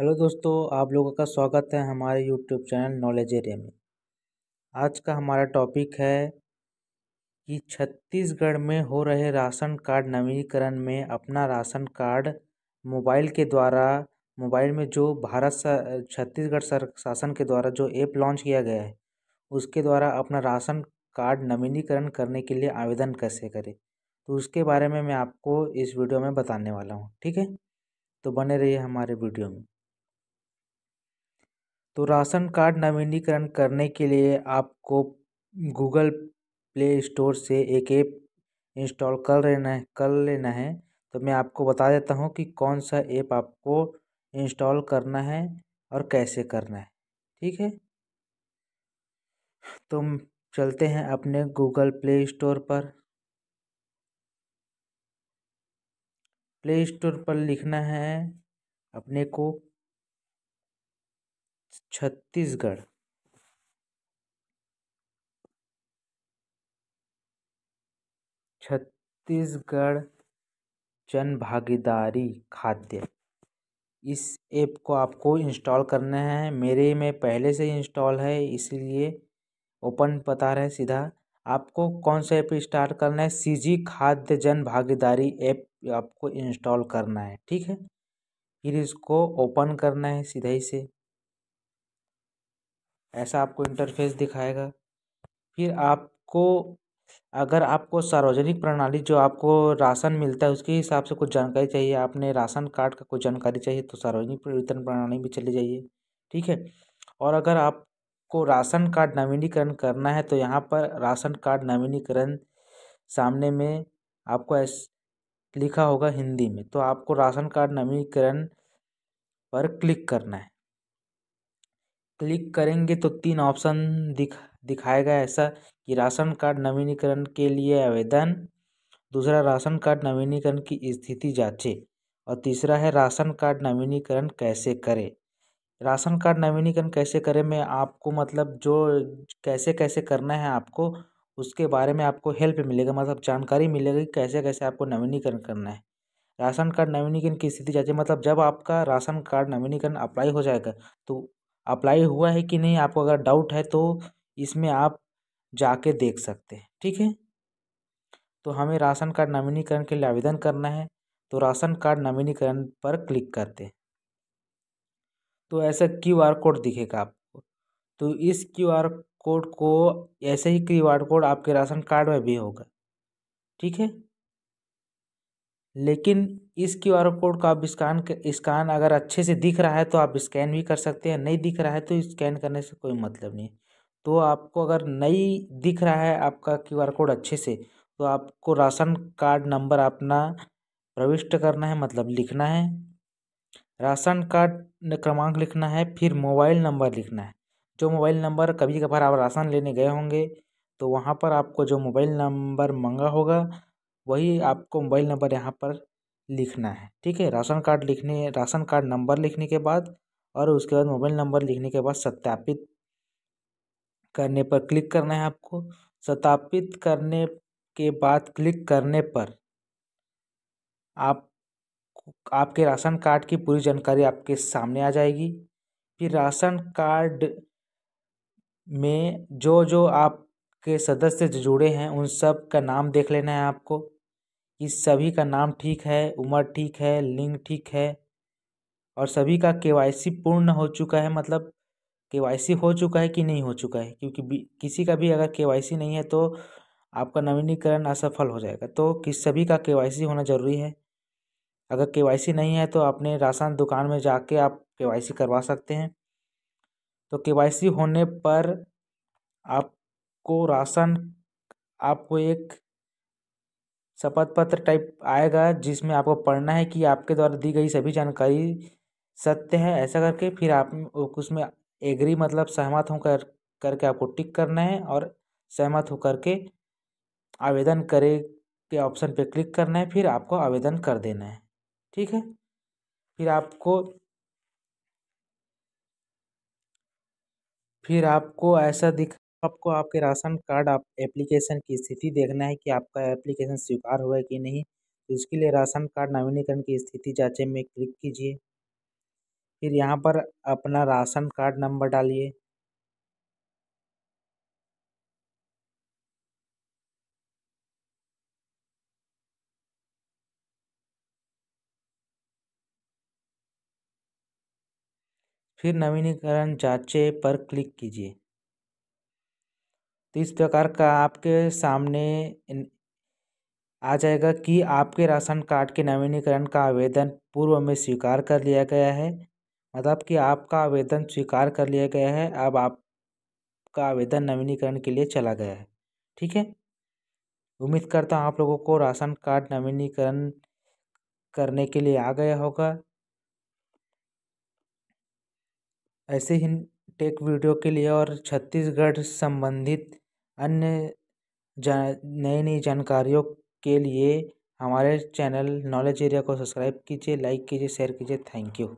hello दोस्तों आप लोगों का स्वागत है हमारे यूट्यूब चैनल नॉलेज एरिया में आज का हमारा टॉपिक है कि छत्तीसगढ़ में हो रहे राशन कार्ड नवीनीकरण में अपना राशन कार्ड मोबाइल के द्वारा मोबाइल में जो भारत छत्तीसगढ़ सर शासन के द्वारा जो ऐप लॉन्च किया गया है उसके द्वारा अपना राशन कार्ड नवीनीकरण करने के लिए आवेदन कैसे करें तो उसके बारे में मैं आपको इस वीडियो में बताने वाला हूँ ठीक है तो बने रहिए हमारे वीडियो में तो राशन कार्ड नवीनीकरण करने के लिए आपको गूगल प्ले स्टोर से एक ऐप इंस्टॉल कर लेना है कर लेना है तो मैं आपको बता देता हूँ कि कौन सा ऐप आपको इंस्टॉल करना है और कैसे करना है ठीक है तो चलते हैं अपने गूगल प्ले स्टोर पर प्ले स्टोर पर लिखना है अपने को छत्तीसगढ़ छत्तीसगढ़ जनभागीदारी खाद्य इस ऐप को आपको इंस्टॉल करना है मेरे में पहले से ही इंस्टॉल है इसलिए ओपन बता रहे सीधा आपको कौन सा ऐप स्टार्ट करना है सी जी खाद्य जन भागीदारी ऐप आपको इंस्टॉल करना है ठीक है फिर इसको ओपन करना है सीधा ही से ऐसा आपको इंटरफ़ेस दिखाएगा फिर आपको अगर आपको सार्वजनिक प्रणाली जो आपको राशन मिलता है उसके हिसाब से कुछ जानकारी चाहिए आपने राशन कार्ड का कुछ जानकारी चाहिए तो सार्वजनिक वितरण प्रणाली में चले जाइए ठीक है और अगर आपको राशन कार्ड नवीनीकरण करना है तो यहाँ पर राशन कार्ड नवीनीकरण सामने में आपको ऐस लिखा होगा हिंदी में तो आपको राशन कार्ड नवीनीकरण पर क्लिक करना है क्लिक करेंगे तो तीन ऑप्शन दिख दिखाएगा ऐसा कि राशन कार्ड नवीनीकरण के लिए आवेदन दूसरा राशन कार्ड नवीनीकरण की स्थिति जाँचें और तीसरा है राशन कार्ड नवीनीकरण कैसे करें राशन कार्ड नवीनीकरण कैसे करें में आपको मतलब जो कैसे कैसे करना है आपको उसके बारे में आपको हेल्प मिलेगा मतलब जानकारी मिलेगी कैसे कैसे आपको नवीनीकरण करना है राशन कार्ड नवीनीकरण की स्थिति जाँचे मतलब जब आपका राशन कार्ड नवीनीकरण अप्लाई हो जाएगा तो अप्लाई हुआ है कि नहीं आपको अगर डाउट है तो इसमें आप जाके देख सकते हैं ठीक है तो हमें राशन कार्ड नवीनीकरण के लिए आवेदन करना है तो राशन कार्ड नवीनीकरण पर क्लिक करते हैं तो ऐसा क्यू आर कोड दिखेगा आपको तो इस क्यू आर कोड को ऐसे ही क्यू आर कोड आपके राशन कार्ड में भी होगा ठीक है लेकिन इस क्यू आर कोड का आप स्कैन स्कैन अगर अच्छे से दिख रहा है तो आप स्कैन भी कर सकते हैं नहीं दिख रहा है तो स्कैन करने से कोई मतलब नहीं तो आपको अगर नहीं दिख रहा है आपका क्यू आर कोड अच्छे से तो आपको राशन कार्ड नंबर अपना प्रविष्ट करना है मतलब लिखना है राशन कार्ड क्रमांक लिखना है फिर मोबाइल नंबर लिखना है जो मोबाइल नंबर कभी कभार आप राशन लेने गए होंगे तो वहाँ पर आपको जो मोबाइल नंबर मंगा होगा वही आपको मोबाइल नंबर यहाँ पर लिखना है ठीक है राशन कार्ड लिखने राशन कार्ड नंबर लिखने के बाद और उसके बाद मोबाइल नंबर लिखने के बाद सत्यापित करने पर क्लिक करना है आपको सत्यापित करने के बाद क्लिक करने पर आप आपके राशन कार्ड की पूरी जानकारी आपके सामने आ जाएगी फिर राशन कार्ड में जो जो आपके सदस्य जुड़े हैं उन सब का नाम देख लेना है आपको कि सभी का नाम ठीक है उम्र ठीक है लिंग ठीक है और सभी का के वाई सी पूर्ण हो चुका है मतलब के वाई सी हो चुका है कि नहीं हो चुका है क्योंकि किसी का भी अगर के वाई सी नहीं है तो आपका नवीनीकरण असफल हो जाएगा तो किस सभी का के वाई सी होना ज़रूरी है अगर के वाई सी नहीं है तो अपने राशन दुकान में जाके आप के वाई सी करवा सकते हैं तो के वाई सी होने पर आपको राशन आपको एक शपथ पत्र टाइप आएगा जिसमें आपको पढ़ना है कि आपके द्वारा दी गई सभी जानकारी सत्य है ऐसा करके फिर आप उसमें एग्री मतलब सहमत होकर करके आपको टिक करना है और सहमत होकर के आवेदन करे के ऑप्शन पे क्लिक करना है फिर आपको आवेदन कर देना है ठीक है फिर आपको फिर आपको ऐसा दिख आपको आपके राशन कार्ड आप एप्लीकेशन की स्थिति देखना है कि आपका एप्लीकेशन स्वीकार हुआ है कि नहीं तो इसके लिए राशन कार्ड नवीनीकरण की स्थिति जाँचे में क्लिक कीजिए फिर यहाँ पर अपना राशन कार्ड नंबर डालिए फिर नवीनीकरण जाँचे पर क्लिक कीजिए तो इस प्रकार का आपके सामने आ जाएगा कि आपके राशन कार्ड के नवीनीकरण का आवेदन पूर्व में स्वीकार कर लिया गया है मतलब कि आपका आवेदन स्वीकार कर लिया गया है अब आपका आवेदन नवीनीकरण के लिए चला गया है ठीक है उम्मीद करता हूँ आप लोगों को राशन कार्ड नवीनीकरण करने के लिए आ गया होगा ऐसे ही टेक वीडियो के लिए और छत्तीसगढ़ संबंधित अन्य नई नई जानकारियों के लिए हमारे चैनल नॉलेज एरिया को सब्सक्राइब कीजिए लाइक कीजिए शेयर कीजिए थैंक यू